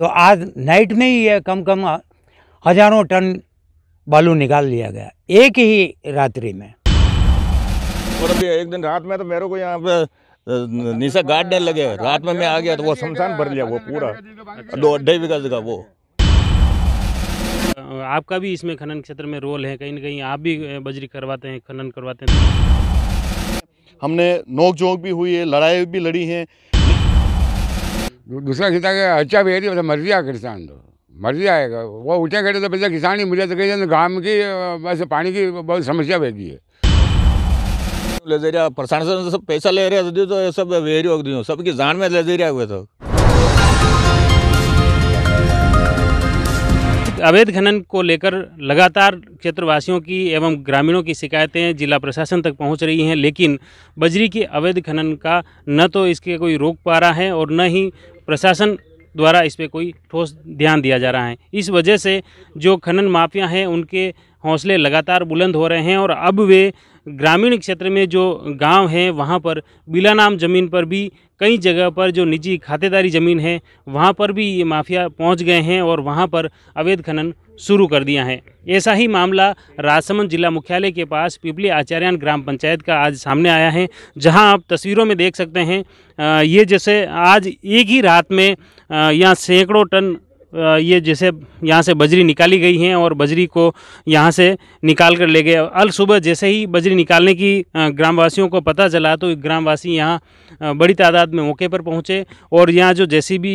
तो आज नाइट में ही कम कम हजारों टन बालू निकाल लिया गया एक ही रात्रि में और अभी एक दिन रात में तो मेरे को यहाँ पे नीचे गाड़ने लगे रात में मैं आ गया तो वो शमशान भर लिया वो पूरा दो अड्ढे बीघा जगह वो आपका भी इसमें खनन क्षेत्र में रोल है कहीं ना कहीं आप भी बजरी करवाते हैं खनन करवाते हैं हमने नोक झोंक भी हुई है लड़ाई भी लड़ी है दूसरा किसान का अच्छा भी है मतलब मर गया किसान तो मर आएगा वो उठे खड़े तो पहले किसान ही मुझे तो कहीं घाम की बस पानी की बहुत समस्या बैठी है ले जा रहा प्रशासन से सब पैसा ले रहे तो ये सब वेरी हो गई सबकी जान में ले जा रहा हुए थे तो। अवैध खनन को लेकर लगातार क्षेत्रवासियों की एवं ग्रामीणों की शिकायतें जिला प्रशासन तक पहुंच रही हैं लेकिन बजरी के अवैध खनन का न तो इसके कोई रोक पा रहा है और न ही प्रशासन द्वारा इस पर कोई ठोस ध्यान दिया जा रहा है इस वजह से जो खनन माफिया हैं उनके हौसले लगातार बुलंद हो रहे हैं और अब वे ग्रामीण क्षेत्र में जो गांव हैं वहां पर बिला नाम ज़मीन पर भी कई जगह पर जो निजी खातेदारी ज़मीन है वहां पर भी ये माफिया पहुंच गए हैं और वहां पर अवैध खनन शुरू कर दिया है ऐसा ही मामला राजसमंद जिला मुख्यालय के पास पिपली आचार्यान ग्राम पंचायत का आज सामने आया है जहां आप तस्वीरों में देख सकते हैं ये जैसे आज एक ही रात में यहाँ सैकड़ों टन ये जैसे यहाँ से बजरी निकाली गई हैं और बजरी को यहाँ से निकाल कर ले गए अल सुबह जैसे ही बजरी निकालने की ग्रामवासियों को पता चला तो ग्रामवासी यहाँ बड़ी तादाद में मौके पर पहुँचे और यहाँ जो जैसी भी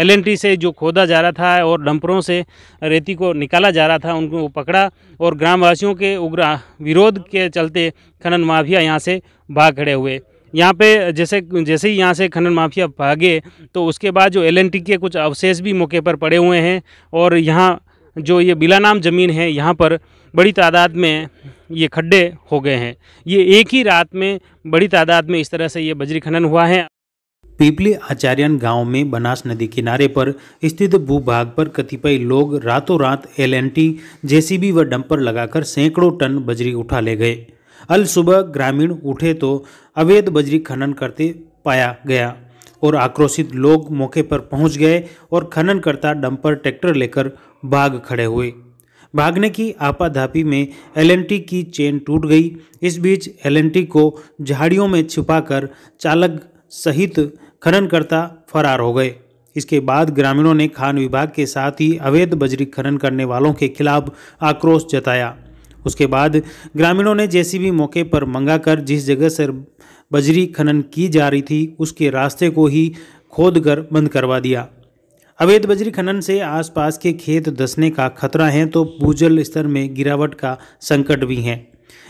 एलएनटी से जो खोदा जा रहा था और डंपरों से रेती को निकाला जा रहा था उनको पकड़ा और ग्रामवासियों के उग्र विरोध के चलते खनन माफिया यहाँ से भाग खड़े हुए यहाँ पे जैसे जैसे ही यहाँ से खनन माफिया भागे तो उसके बाद जो एलएनटी के कुछ अवशेष भी मौके पर पड़े हुए हैं और यहाँ जो ये बिला नाम ज़मीन है यहाँ पर बड़ी तादाद में ये खड्डे हो गए हैं ये एक ही रात में बड़ी तादाद में इस तरह से ये बजरी खनन हुआ है पीपली आचार्यन गांव में बनास नदी किनारे पर स्थित भूभाग पर कतिपय लोग रातों रात एल एन टी जेसीबी व डंपर लगाकर सैकड़ों टन बजरी उठा ले गए अल सुबह ग्रामीण उठे तो अवैध बजरी खनन करते पाया गया और आक्रोशित लोग मौके पर पहुंच गए और खननकर्ता डंपर ट्रैक्टर लेकर भाग खड़े हुए भागने की आपाधापी में एलएनटी की चेन टूट गई इस बीच एलएनटी को झाड़ियों में छिपाकर चालक सहित खननकर्ता फरार हो गए इसके बाद ग्रामीणों ने खान विभाग के साथ ही अवैध बजरी खनन करने वालों के खिलाफ आक्रोश जताया उसके बाद ग्रामीणों ने जेसीबी मौके पर मंगा कर जिस जगह से बजरी खनन की जा रही थी उसके रास्ते को ही खोद कर बंद करवा दिया अवैध बजरी खनन से आसपास के खेत धसने का खतरा है तो भूजल स्तर में गिरावट का संकट भी है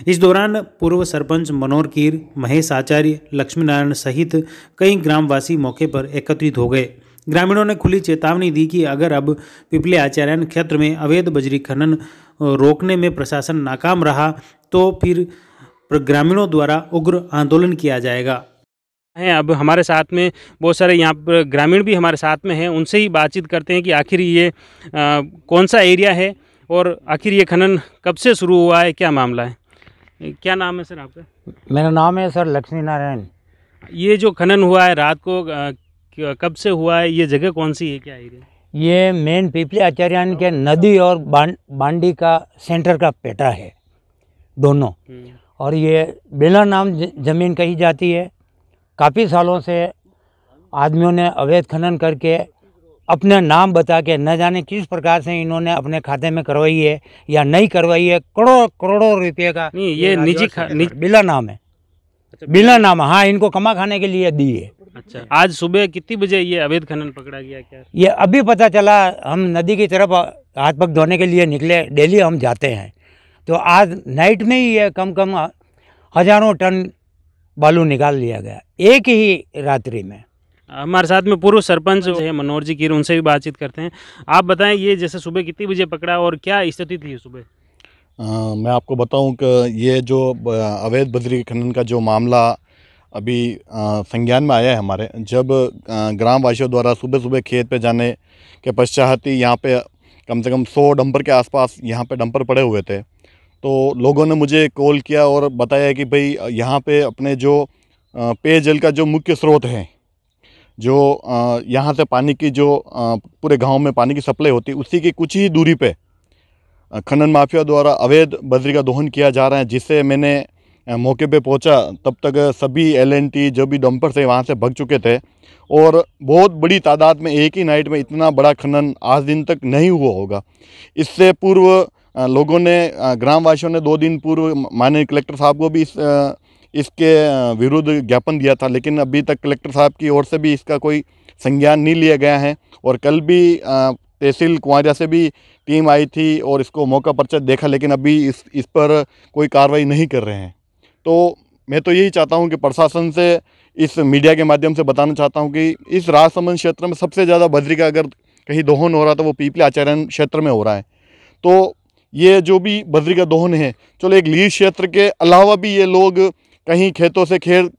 इस दौरान पूर्व सरपंच मनोहर कीर महेश आचार्य लक्ष्मीनारायण सहित कई ग्रामवासी मौके पर एकत्रित हो गए ग्रामीणों ने खुली चेतावनी दी कि अगर अब पिपले आचार्यन क्षेत्र में अवैध बजरी खनन रोकने में प्रशासन नाकाम रहा तो फिर ग्रामीणों द्वारा उग्र आंदोलन किया जाएगा हैं अब हमारे साथ में बहुत सारे यहाँ पर ग्रामीण भी हमारे साथ में हैं उनसे ही बातचीत करते हैं कि आखिर ये आ, कौन सा एरिया है और आखिर ये खनन कब से शुरू हुआ है क्या मामला है क्या नाम है सर आपका मेरा नाम है सर लक्ष्मी नारायण ये जो खनन हुआ है रात को कब से हुआ है ये जगह कौन सी है क्या एरिया ये मेन पीपली आचार्यान के नदी और बांडी का सेंटर का पेटा है दोनों हम्म। और ये बेला नाम ज़मीन कही जाती है काफ़ी सालों से आदमियों ने अवैध खनन करके अपने नाम बता के न जाने किस प्रकार से इन्होंने अपने खाते में करवाई है या नहीं करवाई है करोड़ों करोड़ों रुपये का नहीं ये निजी बिला नाम है अच्छा, बिना नामा हाँ इनको कमा खाने के लिए दी है अच्छा आज सुबह कितनी बजे ये अवैध खनन पकड़ा गया क्या ये अभी पता चला हम नदी की तरफ हाथ पग धोने के लिए निकले डेली हम जाते हैं तो आज नाइट में ही ये कम कम हजारों टन बालू निकाल लिया गया एक ही रात्रि में हमारे साथ में पूर्व सरपंच है मनोहर जी की उनसे भी बातचीत करते हैं आप बताएं ये जैसे सुबह कितनी बजे पकड़ा और क्या स्थिति थी सुबह मैं आपको बताऊं कि ये जो अवैध बद्री खनन का जो मामला अभी संज्ञान में आया है हमारे जब ग्रामवासियों द्वारा सुबह सुबह खेत पे जाने के पश्चात ही यहाँ पे कम से कम सौ डंपर के आसपास यहाँ पे डंपर पड़े हुए थे तो लोगों ने मुझे कॉल किया और बताया कि भाई यहाँ पे अपने जो पेयजल का जो मुख्य स्रोत है जो यहाँ से पानी की जो पूरे गांव में पानी की सप्लाई होती उसी की कुछ ही दूरी पर खनन माफिया द्वारा अवैध बजरी का दोहन किया जा रहा है जिससे मैंने मौके पे पहुंचा तब तक सभी एलएनटी जो भी डंपर थे वहाँ से भग चुके थे और बहुत बड़ी तादाद में एक ही नाइट में इतना बड़ा खनन आज दिन तक नहीं हुआ होगा इससे पूर्व लोगों ने ग्रामवासियों ने दो दिन पूर्व माननीय कलेक्टर साहब को भी इस इसके विरुद्ध ज्ञापन दिया था लेकिन अभी तक कलेक्टर साहब की ओर से भी इसका कोई संज्ञान नहीं लिया गया है और कल भी तहसील कुआरिया से भी टीम आई थी और इसको मौका पर्चा देखा लेकिन अभी इस इस पर कोई कार्रवाई नहीं कर रहे हैं तो मैं तो यही चाहता हूं कि प्रशासन से इस मीडिया के माध्यम से बताना चाहता हूं कि इस राजसमंद क्षेत्र में सबसे ज़्यादा बजरी का अगर कहीं दोहन हो रहा तो वो पीपले आचार्यन क्षेत्र में हो रहा है तो ये जो भी बजरी का दोहन है चलो एक लीज क्षेत्र के अलावा भी ये लोग कहीं खेतों से खेर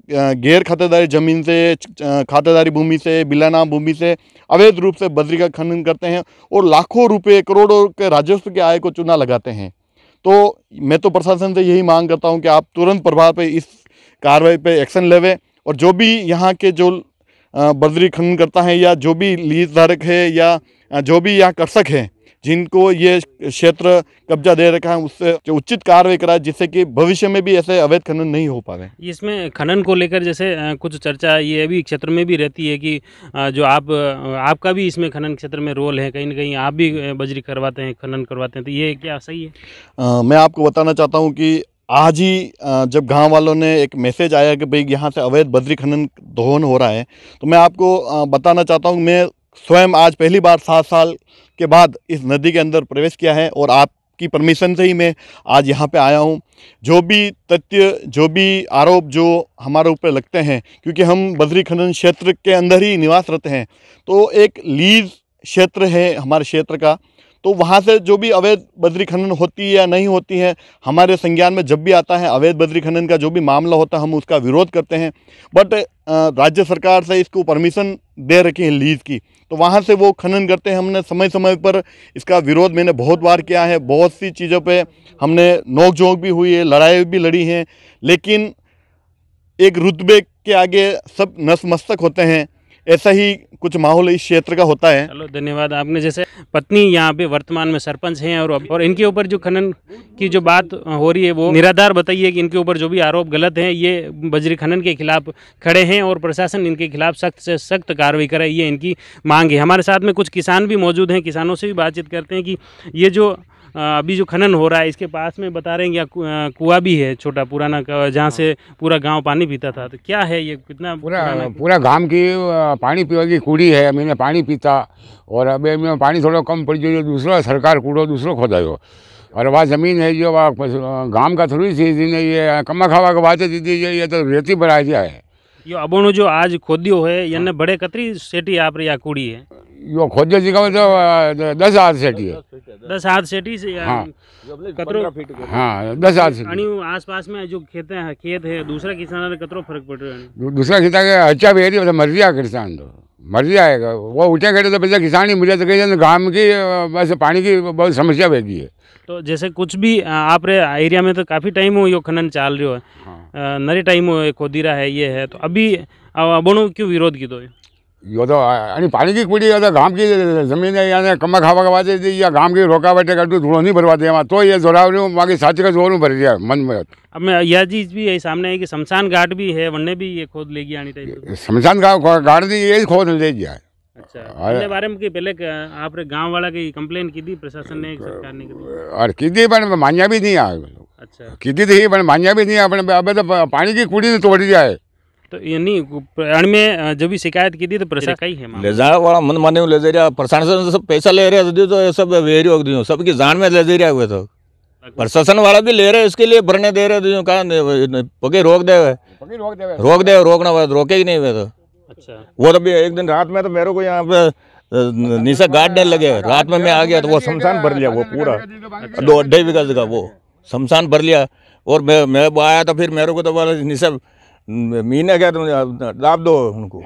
गैर खातेदारी ज़मीन से खातेदारी भूमि से बिलाना भूमि से अवैध रूप से बजरी का खनन करते हैं और लाखों रुपए करोड़ों के राजस्व के आय को चुना लगाते हैं तो मैं तो प्रशासन से यही मांग करता हूँ कि आप तुरंत प्रभाव पर इस कार्रवाई पर एक्शन लेवें और जो भी यहाँ के जो बजरी खनन करता है या जो भी लीज धारक है या जो भी यहाँ कर्षक है जिनको ये क्षेत्र कब्जा दे रखा है उससे उचित कार्रवाई कराए जिससे कि भविष्य में भी ऐसे अवैध खनन नहीं हो पावे इसमें खनन को लेकर जैसे कुछ चर्चा ये भी क्षेत्र में भी रहती है कि जो आप आपका भी इसमें खनन क्षेत्र में रोल है कहीं ना कहीं आप भी बजरी करवाते हैं खनन करवाते हैं तो ये क्या सही है आ, मैं आपको बताना चाहता हूँ कि आज ही जब गांव वालों ने एक मैसेज आया कि भाई यहाँ से अवैध बद्री खनन दोहन हो रहा है तो मैं आपको बताना चाहता हूँ मैं स्वयं आज पहली बार सात साल के बाद इस नदी के अंदर प्रवेश किया है और आपकी परमिशन से ही मैं आज यहाँ पे आया हूँ जो भी तथ्य जो भी आरोप जो हमारे ऊपर लगते हैं क्योंकि हम बद्री खनन क्षेत्र के अंदर ही निवास रहते हैं तो एक लीज क्षेत्र है हमारे क्षेत्र का तो वहाँ से जो भी अवैध बद्री खनन होती है या नहीं होती है हमारे संज्ञान में जब भी आता है अवैध बद्री खनन का जो भी मामला होता है हम उसका विरोध करते हैं बट राज्य सरकार से इसको परमिशन दे रखी है लीज़ की तो वहाँ से वो खनन करते हैं हमने समय समय पर इसका विरोध मैंने बहुत बार किया है बहुत सी चीज़ों पर हमने नोकझोंक भी हुई है लड़ाई भी लड़ी हैं लेकिन एक रुतबे के आगे सब नसमस्तक होते हैं ऐसा ही कुछ माहौल इस क्षेत्र का होता है चलो धन्यवाद आपने जैसे पत्नी यहाँ पे वर्तमान में सरपंच हैं और और इनके ऊपर जो खनन की जो बात हो रही है वो निराधार बताइए कि इनके ऊपर जो भी आरोप गलत हैं ये बजरी खनन के खिलाफ खड़े हैं और प्रशासन इनके खिलाफ सख्त से सख्त कार्रवाई करे ये इनकी मांग है हमारे साथ में कुछ किसान भी मौजूद हैं किसानों से भी बातचीत करते हैं कि ये जो अभी जो खनन हो रहा है इसके पास में बता रहे हैं क्या कुआ भी है छोटा पुराना जहाँ से पूरा गाँव पानी पीता था तो क्या है ये कितना पूरा पूरा गाँव की पानी पीने की कूड़ी है मैंने पानी पीता और अब पानी थोड़ा कम पड़ जो दूसरा सरकार कूड़ो खोदा हो और वहाँ ज़मीन है जो गाँव का थोड़ी सी ये कमा खावा के बाद दीदी ये तो रेती दिया है यो अबोणो जो आज खोदियो है यानी बड़े कतरी सेटी आप रही आकूड़ी है यो खोदियो जी का मतलब दस हाथ सेटी है दस हाथ सेटी से हाँ कतरो फीट हाँ दस हाथ से अनी आसपास में जो खेत है खेत है दूसरा किसान ने कतरो फर्क पड़ रहा है दूसरा किसान के अच्छा भी है मतलब मर गया किसान तो मर जाएगा वो उठे करे तो पैसा किसान ही मिले तो कहीं गाँव की वैसे पानी की बहुत समस्या बह है तो जैसे कुछ भी आप रे एरिया में तो काफ़ी टाइम हो यो खनन चाल रही है टाइम को दीरा है ये है तो अभी बोनो क्यों विरोध की कीधो यो तो आणि पाणी की कुडी तो घाम की जमीन है या कमा खावा खावा दे या घाम की रोका बैठे कर का धूलो नहीं भरवा दिया तो ये जोरावरी बाकी साची का जोर भर दिया मन में अब मैं यह चीज भी है सामने है कि शमशान घाट भी है वन भी ये खोद लेगी आनी टाइप शमशान घाट दी ये खोद ले दिया अच्छा बारे में पहले आपने गांव वाला की कंप्लेन की थी प्रशासन ने सरकार ने की थी और की थी पर मान्या भी नहीं आ अच्छा કીધી भी नहीं अपने अबे तो पानी की कुड़ी પાણી કી કુડીને તોડી જાય તો એની में जब भी शिकायत की थी तो प्रशासन का ही है ले जाने वाला मन माने ले जा रहा प्रशासन से सब पैसा ले रहे तो ये सब वेरी हो गई सबकी जान में ले जा रहा हुए तो प्रशासन वाला भी ले रहे इसके लिए भरने दे रहे थे कहा पके रोक दे रोक दे रोकना हुआ रोके ही नहीं हुए तो अच्छा वो तो भी एक दिन रात में तो मेरे को यहाँ पे नीचे गार्ड डर लगे रात में मैं आ गया तो वो शमशान भर लिया वो पूरा दो अड्ढे बीघा जगह वो शमशान भर लिया और मैं मैं आया था तो फिर मेरे को तो निशब मीने क्या तुम दाब दो उनको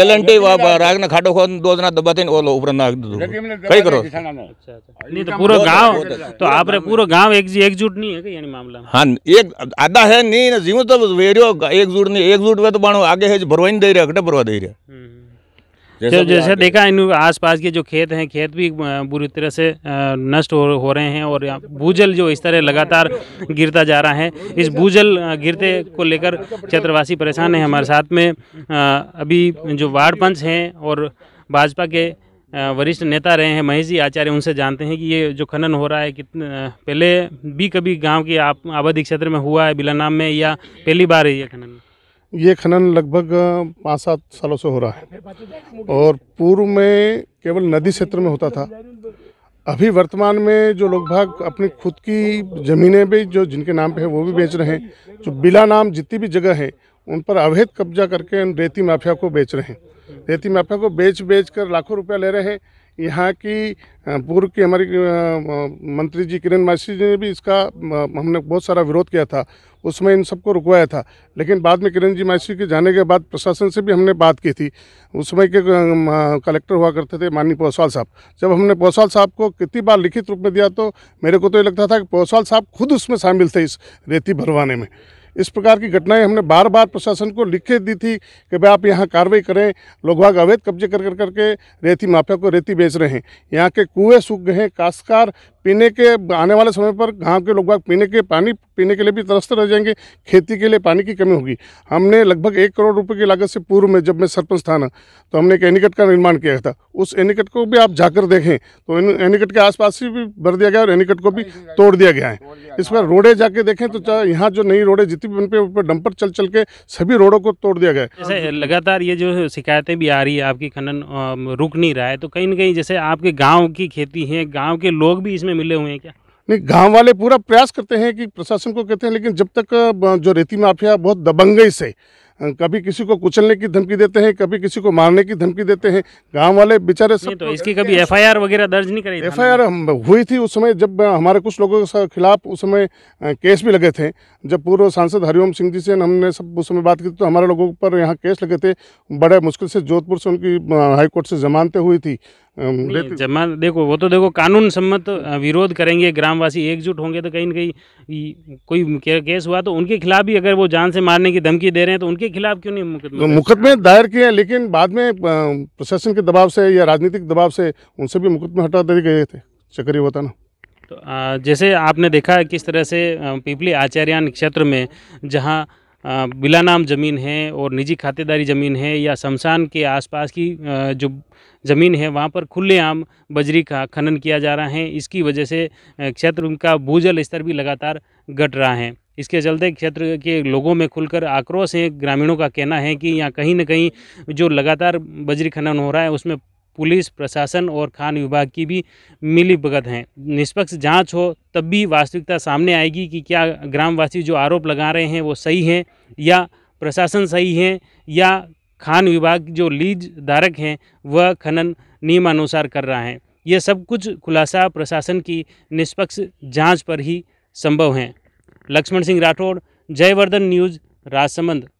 एल एन टी राग ने खाटो खोन दो जना दबा थे ओलो ऊपर कई करो अच्छा, अच्छा। नहीं तो पूरा गांव अच्छा तो आपरे पूरा गांव एक एकजुट नहीं है यानी मामला हां एक आधा है नहीं ना जीव तो वेरियो एकजुट नहीं एकजुट हुए तो बाणो आगे है भरवाई दे रहा कटे भरवा दे रहा हम्म। जैसे, जैसे देखा इन आसपास के जो खेत हैं खेत भी बुरी तरह से नष्ट हो, हो रहे हैं और भूजल जो इस तरह लगातार गिरता जा रहा है इस भूजल गिरते को लेकर क्षेत्रवासी परेशान है हमारे साथ में अभी जो वार्ड पंच हैं और भाजपा के वरिष्ठ नेता रहे हैं महेश जी आचार्य उनसे जानते हैं कि ये जो खनन हो रहा है कितने पहले भी कभी गांव के आप आबादी क्षेत्र में हुआ है बिलानाम में या पहली बार है ये खनन ये खनन लगभग पाँच सात सालों से हो रहा है और पूर्व में केवल नदी क्षेत्र में होता था अभी वर्तमान में जो लोग भाग अपनी खुद की ज़मीनें भी जो जिनके नाम पे है वो भी बेच रहे हैं जो बिला नाम जितनी भी जगह है उन पर अवैध कब्जा करके रेती माफिया को बेच रहे हैं रेती माफिया को बेच बेच कर लाखों रुपया ले रहे हैं यहाँ की पूर्व की हमारी मंत्री जी किरण मासी जी ने भी इसका हमने बहुत सारा विरोध किया था उसमें इन सबको रुकवाया था लेकिन बाद में किरण जी मासी के जाने के बाद प्रशासन से भी हमने बात की थी उसमें के कलेक्टर हुआ करते थे माननीय पोसवाल साहब जब हमने पोसवाल साहब को कितनी बार लिखित रूप में दिया तो मेरे को तो ये लगता था कि पोसवाल साहब खुद उसमें शामिल थे इस रेती भरवाने में इस प्रकार की घटनाएं हमने बार बार प्रशासन को लिख के दी थी कि भाई आप यहाँ कार्रवाई करें लोग अवैध कब्जे कर कर करके रेती माफिया को रेती बेच रहे हैं यहाँ के कुएँ सूख गए हैं काश्तकार पीने के आने वाले समय पर गांव के लोग पीने के पानी पीने के लिए भी तरस्त रह जाएंगे खेती के लिए पानी की कमी होगी हमने लगभग एक करोड़ रुपए की लागत से पूर्व में जब मैं सरपंच था ना तो हमने एक एनिकट का निर्माण किया था उस एनिकट को भी आप जाकर देखें तो एनिकट के आसपास ही भी भर दिया गया और एनिकट को भी हाँ हाँ तोड़ दिया गया है इस पर रोडे जाके देखें तो यहाँ जो नई रोडे जितनी भी उन पर डंपर चल चल के सभी रोडों को तोड़ दिया गया है लगातार ये जो शिकायतें भी आ रही है आपकी खनन रुक नहीं रहा है तो कहीं ना कहीं जैसे आपके गाँव की खेती है गाँव के लोग भी इसमें में मिले हुए हैं क्या नहीं गांव वाले पूरा प्रयास करते हैं कि प्रशासन को कहते हैं लेकिन जब तक जो रेती माफिया बहुत दबंगई से कभी किसी को कुचलने की धमकी देते हैं कभी किसी को मारने की धमकी देते हैं गांव वाले बेचारे तो सब तो इसकी कभी एफआईआर वगैरह दर्ज नहीं करी एफआईआर हुई थी उस समय जब हमारे कुछ लोगों के खिलाफ उस समय केस भी लगे थे जब पूर्व सांसद हरिओम सिंह जी से हमने सब उस समय बात की तो हमारे लोगों पर यहाँ केस लगे थे बड़े मुश्किल से जोधपुर से उनकी हाईकोर्ट से जमानतें हुई थी जमा देखो वो तो देखो कानून सम्मत विरोध करेंगे ग्रामवासी एकजुट होंगे तो कहीं ना कहीं कोई केस हुआ तो उनके खिलाफ भी अगर वो जान से मारने की धमकी दे रहे हैं तो उनके खिलाफ क्यों नहीं तो मुकदमे मुकदमे दायर किए हैं लेकिन बाद में प्रशासन के दबाव से या राजनीतिक दबाव से उनसे भी मुकदमे हटा दिए गए थे चक्री होता ना तो जैसे आपने देखा किस तरह से पिपली आचार्यान क्षेत्र में जहाँ बिला नाम ज़मीन है और निजी खातेदारी ज़मीन है या शमशान के आसपास की जो ज़मीन है वहाँ पर खुलेआम बजरी का खनन किया जा रहा है इसकी वजह से क्षेत्र का भूजल स्तर भी लगातार घट रहा है इसके चलते क्षेत्र के लोगों में खुलकर आक्रोश है ग्रामीणों का कहना है कि यहाँ कहीं ना कहीं जो लगातार बजरी खनन हो रहा है उसमें पुलिस प्रशासन और खान विभाग की भी मिली भगत हैं निष्पक्ष जांच हो तब भी वास्तविकता सामने आएगी कि क्या ग्रामवासी जो आरोप लगा रहे हैं वो सही हैं या प्रशासन सही है या खान विभाग जो लीज धारक हैं वह खनन नियमानुसार कर रहा है ये सब कुछ खुलासा प्रशासन की निष्पक्ष जांच पर ही संभव हैं लक्ष्मण सिंह राठौड़ जयवर्धन न्यूज़ राजसमंद